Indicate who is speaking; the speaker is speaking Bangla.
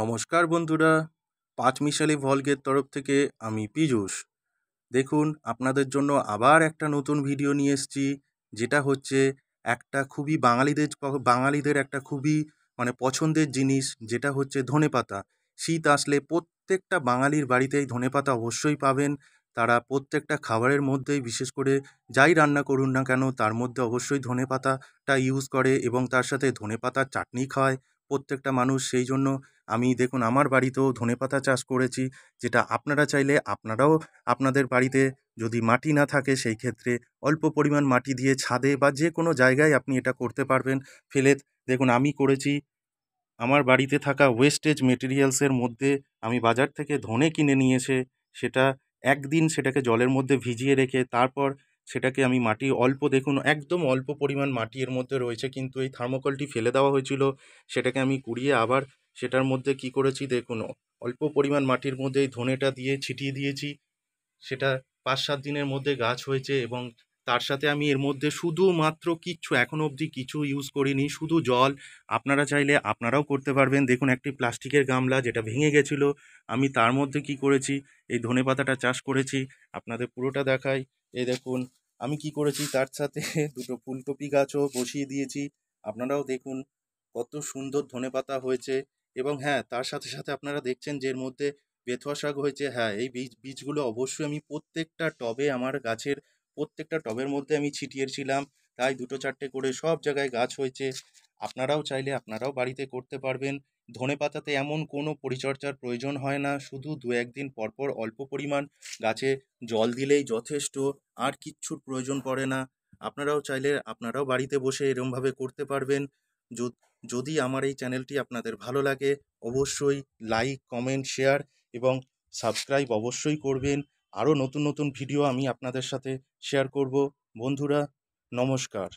Speaker 1: নমস্কার বন্ধুরা পাঁচ মিশালি ভলগের তরফ থেকে আমি পীযূষ দেখুন আপনাদের জন্য আবার একটা নতুন ভিডিও নিয়ে এসেছি যেটা হচ্ছে একটা খুবই বাঙালিদের বাঙালিদের একটা খুবই মানে পছন্দের জিনিস যেটা হচ্ছে ধনে পাতা শীত আসলে প্রত্যেকটা বাঙালির বাড়িতেই ধনে পাতা অবশ্যই পাবেন তারা প্রত্যেকটা খাবারের মধ্যেই বিশেষ করে যাই রান্না করুন না কেন তার মধ্যে অবশ্যই ধনে পাতাটা ইউজ করে এবং তার সাথে ধনে পাতার চাটনি খায় প্রত্যেকটা মানুষ সেই জন্য আমি দেখুন আমার বাড়িতেও ধনেপাতা চাষ করেছি যেটা আপনারা চাইলে আপনারাও আপনাদের বাড়িতে যদি মাটি না থাকে সেই ক্ষেত্রে অল্প পরিমাণ মাটি দিয়ে ছাদে বা যে কোনো জায়গায় আপনি এটা করতে পারবেন ফেলে দেখুন আমি করেছি আমার বাড়িতে থাকা ওয়েস্টেজ মেটেরিয়ালসের মধ্যে আমি বাজার থেকে ধনে কিনে নিয়েছে সেটা একদিন সেটাকে জলের মধ্যে ভিজিয়ে রেখে তারপর সেটাকে আমি মাটি অল্প দেখুন একদম অল্প পরিমাণ মাটি এর মধ্যে রয়েছে কিন্তু এই থার্মোকলটি ফেলে দেওয়া হয়েছিল সেটাকে আমি কুড়িয়ে আবার সেটার মধ্যে কি করেছি দেখুন অল্প পরিমাণ মাটির মধ্যে এই ধনেটা দিয়ে ছিটিয়ে দিয়েছি সেটা পাঁচ সাত দিনের মধ্যে গাছ হয়েছে এবং তার সাথে আমি এর মধ্যে শুধুমাত্র কিচ্ছু এখন অবধি কিছু ইউজ করিনি শুধু জল আপনারা চাইলে আপনারাও করতে পারবেন দেখুন একটি প্লাস্টিকের গামলা যেটা ভেঙে গেছিলো আমি তার মধ্যে কি করেছি এই ধনে পাতাটা চাষ করেছি আপনাদের পুরোটা দেখাই এই দেখুন আমি কি করেছি তার সাথে দুটো ফুলকপি গাছও বসিয়ে দিয়েছি আপনারাও দেখুন কত সুন্দর ধনে পাতা হয়েছে এবং হ্যাঁ তার সাথে সাথে আপনারা দেখছেন যে এর মধ্যে বেথুয়া শাক হয়েছে হ্যাঁ এই বীজ বীজগুলো অবশ্যই আমি প্রত্যেকটা টবে আমার গাছের প্রত্যেকটা টবের মধ্যে আমি ছিটিয়েছিলাম তাই দুটো চারটে করে সব জায়গায় গাছ হয়েছে আপনারাও চাইলে আপনারাও বাড়িতে করতে পারবেন ধনে পাতাতে এমন কোনো পরিচর্যার প্রয়োজন হয় না শুধু দু একদিন পরপর অল্প পরিমাণ গাছে জল দিলেই যথেষ্ট আর কিচ্ছুর প্রয়োজন পড়ে না আপনারাও চাইলে আপনারাও বাড়িতে বসে এরমভাবে করতে পারবেন যদি আমার এই চ্যানেলটি আপনাদের ভালো লাগে অবশ্যই লাইক কমেন্ট শেয়ার এবং সাবস্ক্রাইব অবশ্যই করবেন আরও নতুন নতুন ভিডিও আমি আপনাদের সাথে শেয়ার করব বন্ধুরা নমস্কার